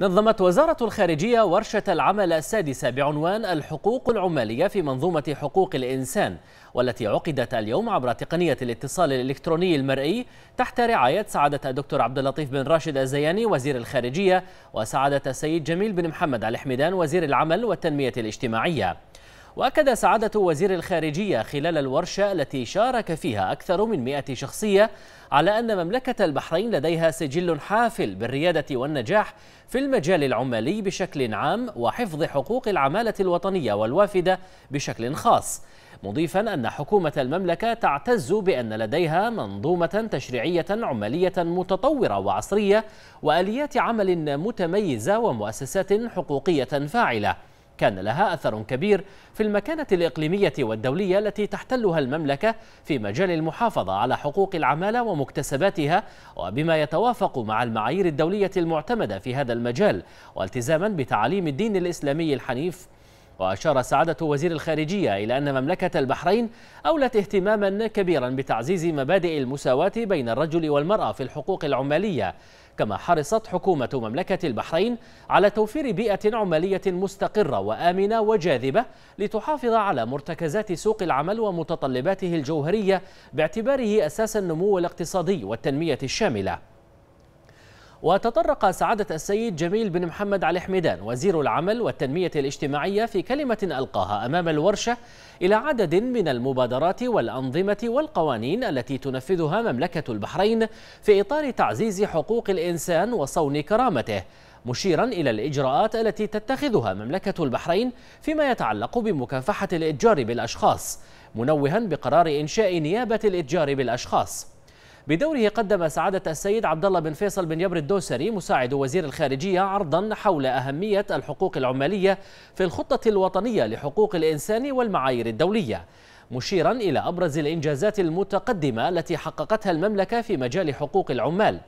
نظمت وزارة الخارجية ورشة العمل السادسة بعنوان الحقوق العمالية في منظومة حقوق الإنسان والتي عقدت اليوم عبر تقنية الاتصال الإلكتروني المرئي تحت رعاية سعادة الدكتور عبد اللطيف بن راشد الزياني وزير الخارجية وسعادة السيد جميل بن محمد الحمدان وزير العمل والتنمية الاجتماعية وأكد سعادة وزير الخارجية خلال الورشة التي شارك فيها أكثر من 100 شخصية على أن مملكة البحرين لديها سجل حافل بالريادة والنجاح في المجال العمالي بشكل عام وحفظ حقوق العمالة الوطنية والوافدة بشكل خاص مضيفا أن حكومة المملكة تعتز بأن لديها منظومة تشريعية عمالية متطورة وعصرية وآليات عمل متميزة ومؤسسات حقوقية فاعلة كان لها أثر كبير في المكانة الإقليمية والدولية التي تحتلها المملكة في مجال المحافظة على حقوق العمالة ومكتسباتها وبما يتوافق مع المعايير الدولية المعتمدة في هذا المجال والتزاما بتعاليم الدين الإسلامي الحنيف وأشار سعادة وزير الخارجية إلى أن مملكة البحرين أولت اهتماما كبيرا بتعزيز مبادئ المساواة بين الرجل والمرأة في الحقوق العمالية كما حرصت حكومة مملكة البحرين على توفير بيئة عمالية مستقرة وآمنة وجاذبة لتحافظ على مرتكزات سوق العمل ومتطلباته الجوهرية باعتباره أساس النمو الاقتصادي والتنمية الشاملة وتطرق سعادة السيد جميل بن محمد علي حميدان وزير العمل والتنمية الاجتماعية في كلمة ألقاها أمام الورشة إلى عدد من المبادرات والأنظمة والقوانين التي تنفذها مملكة البحرين في إطار تعزيز حقوق الإنسان وصون كرامته مشيرا إلى الإجراءات التي تتخذها مملكة البحرين فيما يتعلق بمكافحة الإتجار بالأشخاص منوها بقرار إنشاء نيابة الإتجار بالأشخاص بدوره قدم سعادة السيد عبد الله بن فيصل بن يبر الدوسري مساعد وزير الخارجية عرضا حول أهمية الحقوق العمالية في الخطة الوطنية لحقوق الإنسان والمعايير الدولية مشيرا إلى أبرز الإنجازات المتقدمة التي حققتها المملكة في مجال حقوق العمال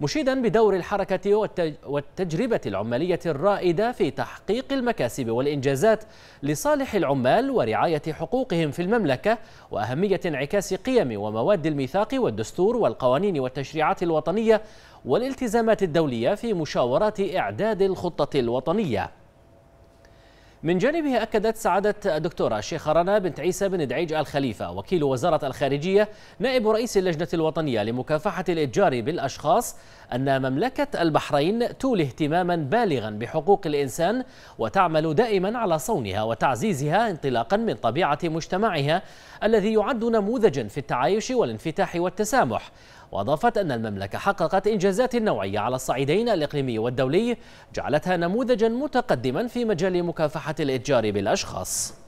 مشيدا بدور الحركة والتجربة العمالية الرائدة في تحقيق المكاسب والإنجازات لصالح العمال ورعاية حقوقهم في المملكة وأهمية انعكاس قيم ومواد الميثاق والدستور والقوانين والتشريعات الوطنية والالتزامات الدولية في مشاورات إعداد الخطة الوطنية من جانبها أكدت سعادة الدكتورة الشيخة رنا بنت عيسى بن دعيج الخليفة وكيل وزارة الخارجية نائب رئيس اللجنة الوطنية لمكافحة الإتجار بالأشخاص أن مملكة البحرين تولي اهتماما بالغا بحقوق الإنسان وتعمل دائما على صونها وتعزيزها انطلاقا من طبيعة مجتمعها الذي يعد نموذجا في التعايش والانفتاح والتسامح وأضافت أن المملكة حققت إنجازات نوعية على الصعيدين الإقليمي والدولي جعلتها نموذجا متقدما في مجال مكافحة الإتجار بالأشخاص